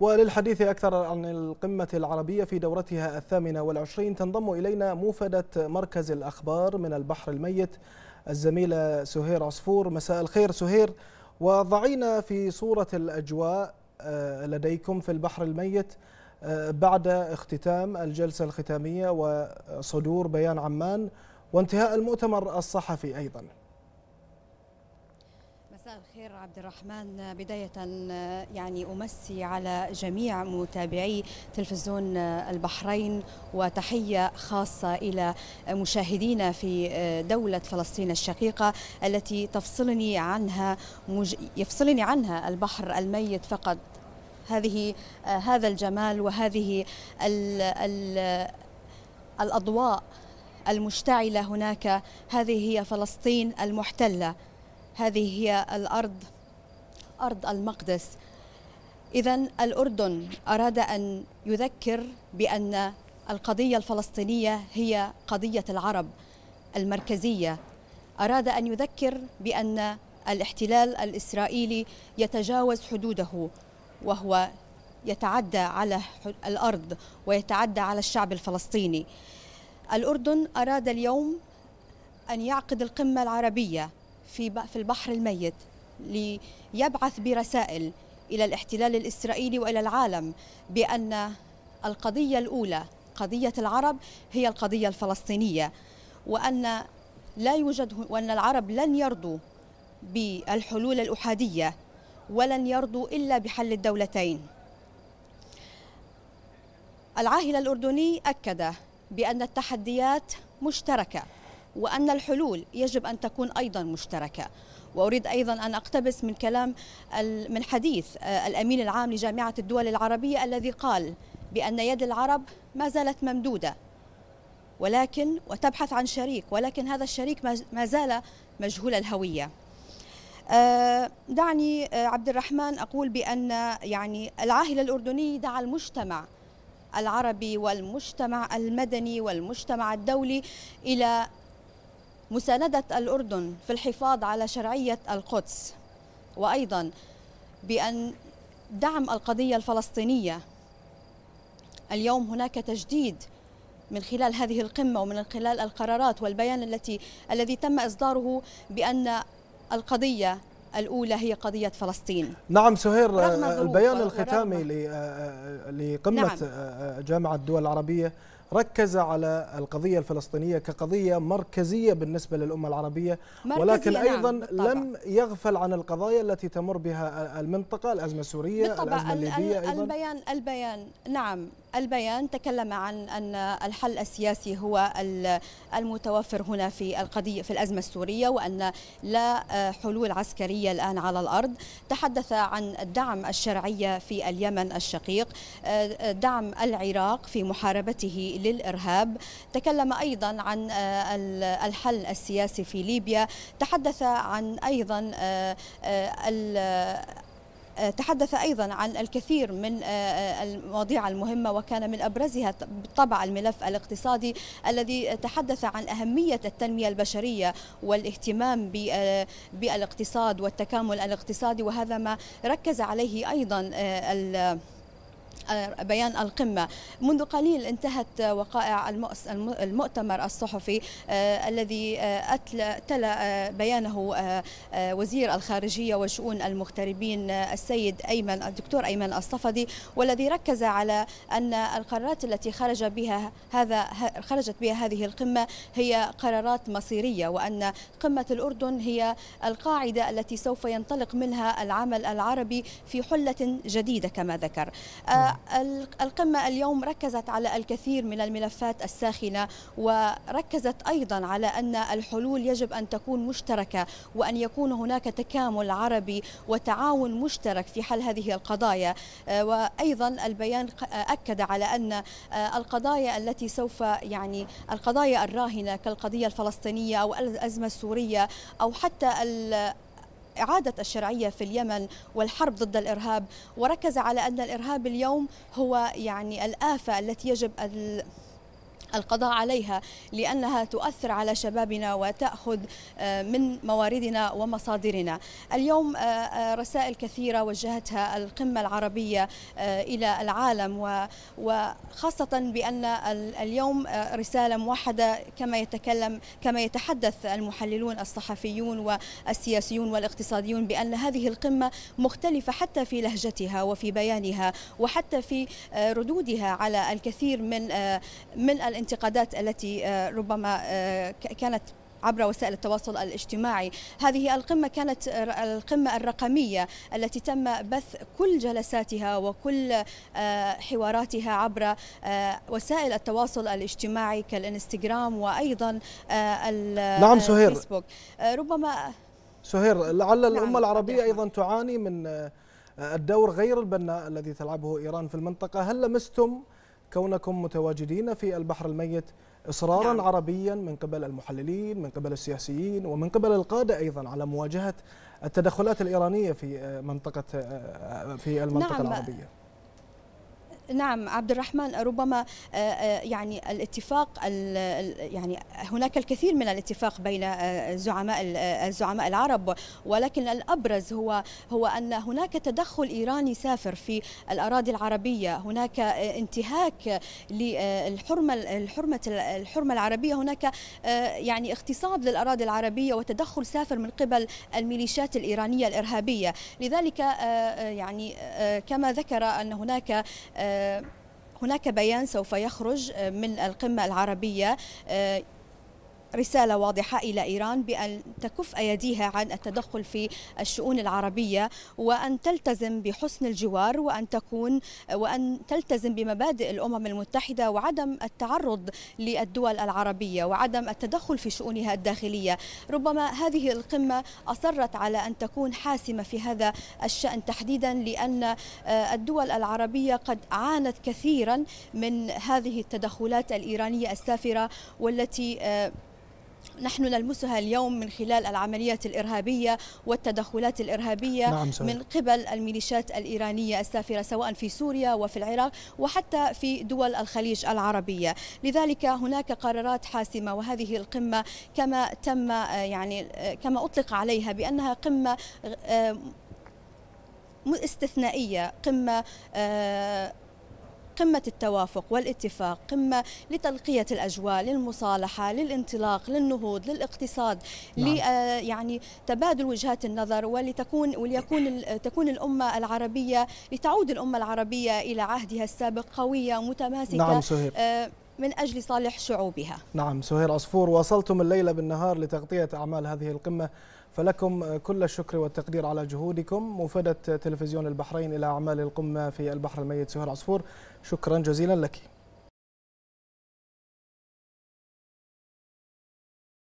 وللحديث أكثر عن القمة العربية في دورتها الثامنة والعشرين تنضم إلينا موفدة مركز الأخبار من البحر الميت الزميلة سهير عصفور مساء الخير سهير وضعينا في صورة الأجواء آه، لديكم في البحر الميت آه، بعد اختتام الجلسة الختامية وصدور بيان عمان وانتهاء المؤتمر الصحفي أيضاً الخير عبد الرحمن بداية يعني أمسي على جميع متابعي تلفزيون البحرين وتحية خاصة إلى مشاهدينا في دولة فلسطين الشقيقة التي تفصلني عنها مج... يفصلني عنها البحر الميت فقط هذه هذا الجمال وهذه ال... ال... الأضواء المشتعلة هناك هذه هي فلسطين المحتلة هذه هي الأرض أرض المقدس إذا الأردن أراد أن يذكر بأن القضية الفلسطينية هي قضية العرب المركزية أراد أن يذكر بأن الاحتلال الإسرائيلي يتجاوز حدوده وهو يتعدى على الأرض ويتعدى على الشعب الفلسطيني الأردن أراد اليوم أن يعقد القمة العربية في في البحر الميت ليبعث برسائل الى الاحتلال الاسرائيلي والى العالم بان القضيه الاولى قضيه العرب هي القضيه الفلسطينيه وان لا يوجد وان العرب لن يرضوا بالحلول الاحاديه ولن يرضوا الا بحل الدولتين. العاهل الاردني اكد بان التحديات مشتركه وأن الحلول يجب أن تكون أيضا مشتركة وأريد أيضا أن أقتبس من كلام من حديث آه، الأمين العام لجامعة الدول العربية الذي قال بأن يد العرب ما زالت ممدودة ولكن وتبحث عن شريك ولكن هذا الشريك ما زال مجهول الهوية آه، دعني آه، عبد الرحمن أقول بأن يعني العاهل الأردني دعا المجتمع العربي والمجتمع المدني والمجتمع الدولي إلى مساندة الأردن في الحفاظ على شرعية القدس وأيضا بأن دعم القضية الفلسطينية اليوم هناك تجديد من خلال هذه القمة ومن خلال القرارات والبيان التي الذي تم إصداره بأن القضية الأولى هي قضية فلسطين نعم سهير البيان الختامي آه، آه، لقمة نعم. آه، جامعة الدول العربية ركز على القضية الفلسطينية كقضية مركزية بالنسبة للأمة العربية ولكن نعم، أيضا بالطبع. لم يغفل عن القضايا التي تمر بها المنطقة الأزمة السورية الأزمة الليبية أيضا البيان البيان نعم البيان تكلم عن أن الحل السياسي هو المتوفر هنا في القضية في الأزمة السورية وأن لا آه، حلول عسكرية الآن على الأرض تحدث عن دعم الشرعية في اليمن الشقيق آه، آه، دعم العراق في محاربته للإرهاب تكلم أيضا عن الحل السياسي في ليبيا تحدث عن أيضا تحدث أيضا عن الكثير من آه، آه، المواضيع المهمة وكان من أبرزها بالطبع الملف الاقتصادي الذي تحدث عن أهمية التنمية البشرية والاهتمام آه، بالاقتصاد والتكامل الاقتصادي وهذا ما ركز عليه أيضا بيان القمة منذ قليل انتهت وقائع المؤتمر الصحفي آه، الذي آه، تلا آه، بيانه وزير الخارجية وشؤون المغتربين السيد أيمن الدكتور أيمن الصفدي والذي ركز على أن القرارات التي خرج بها هذا خرجت بها هذه القمة هي قرارات مصيرية وأن قمة الأردن هي القاعدة التي سوف ينطلق منها العمل العربي في حلة جديدة كما ذكر القمة اليوم ركزت على الكثير من الملفات الساخنة وركزت أيضا على أن الحلول يجب أن تكون مشتركة وأن يكون هناك تكامل عربي وتعاون مشترك في حل هذه القضايا آه، وأيضا البيان آه، أكد على أن آه، القضايا التي سوف يعني القضايا الراهنة كالقضية الفلسطينية أو الأزمة السورية أو حتى إعادة الشرعية في اليمن والحرب ضد الإرهاب وركز على أن الإرهاب اليوم هو يعني الآفة التي يجب القضاء عليها لأنها تؤثر على شبابنا وتأخذ آه، من مواردنا ومصادرنا اليوم آه، آه، رسائل كثيرة وجهتها القمة العربية إلى العالم وخاصة بأن اليوم رسالة موحدة كما يتكلم كما يتحدث المحللون الصحفيون والسياسيون والاقتصاديون بأن هذه القمة مختلفة حتى في لهجتها وفي بيانها وحتى في ردودها على الكثير من من الانتقادات التي آه، ربما آه، كانت عبر وسائل التواصل الاجتماعي هذه القمة كانت آه، القمة الرقمية التي تم بث كل جلساتها وكل حواراتها عبر وسائل التواصل الاجتماعي كالإنستغرام وأيضا نعم سهير ربما سهير لعل نعم الأمة العربية أيضا تعاني من الدور غير البناء الذي تلعبه إيران في المنطقة هل لمستم كونكم متواجدين في البحر الميت إصرارا نعم. عربيا من قبل المحللين من قبل السياسيين ومن قبل القادة أيضا على مواجهة التدخلات الإيرانية في آه، منطقة آه، آه، في المنطقة نعم. العربية نعم عبد الرحمن ربما آه، آه، يعني الاتفاق يعني هناك الكثير من الاتفاق بين آه، زعماء الزعماء العرب ولكن الابرز هو هو ان هناك تدخل ايراني سافر في الاراضي العربيه هناك انتهاك للحرمه الحرمه الحرمه العربيه هناك يعني اغتصاب للاراضي العربيه وتدخل سافر من قبل الميليشيات الايرانيه الارهابيه لذلك يعني كما ذكر ان هناك آه، هناك بيان سوف يخرج آه، من القمة العربية آه، رسالة واضحة إلى إيران بأن تكف أيديها عن التدخل في الشؤون العربية وأن تلتزم بحسن الجوار وأن تكون وأن تلتزم بمبادئ الأمم المتحدة وعدم التعرض للدول العربية وعدم التدخل في شؤونها الداخلية ربما هذه القمة أصرت على أن تكون حاسمة في هذا الشأن تحديدا لأن آه، الدول العربية قد عانت كثيرا من هذه التدخلات الإيرانية السافرة والتي آه، نحن نلمسها اليوم من خلال العمليات الإرهابية والتدخلات الإرهابية نعم من قبل الميليشيات الإيرانية السافرة سواء في سوريا وفي العراق وحتى في دول الخليج العربية لذلك هناك قرارات حاسمة وهذه القمة كما تم آه، يعني آه، كما أطلق عليها بأنها قمة آه، استثنائية قمة قمة التوافق والاتفاق قمة لتلقية الأجواء للمصالحة للانطلاق للنهوض للاقتصاد نعم. آه، يعني تبادل وجهات النظر ولتكون وليكون تكون الأمة العربية لتعود الأمة العربية إلى عهدها السابق قوية متماسكة نعم صحيح. آه، من أجل صالح شعوبها نعم سهير أصفور وصلتم الليلة بالنهار لتغطية أعمال هذه القمة فلكم كل الشكر والتقدير على جهودكم مفادة تلفزيون البحرين إلى أعمال القمة في البحر الميت سهير أصفور شكرا جزيلا لك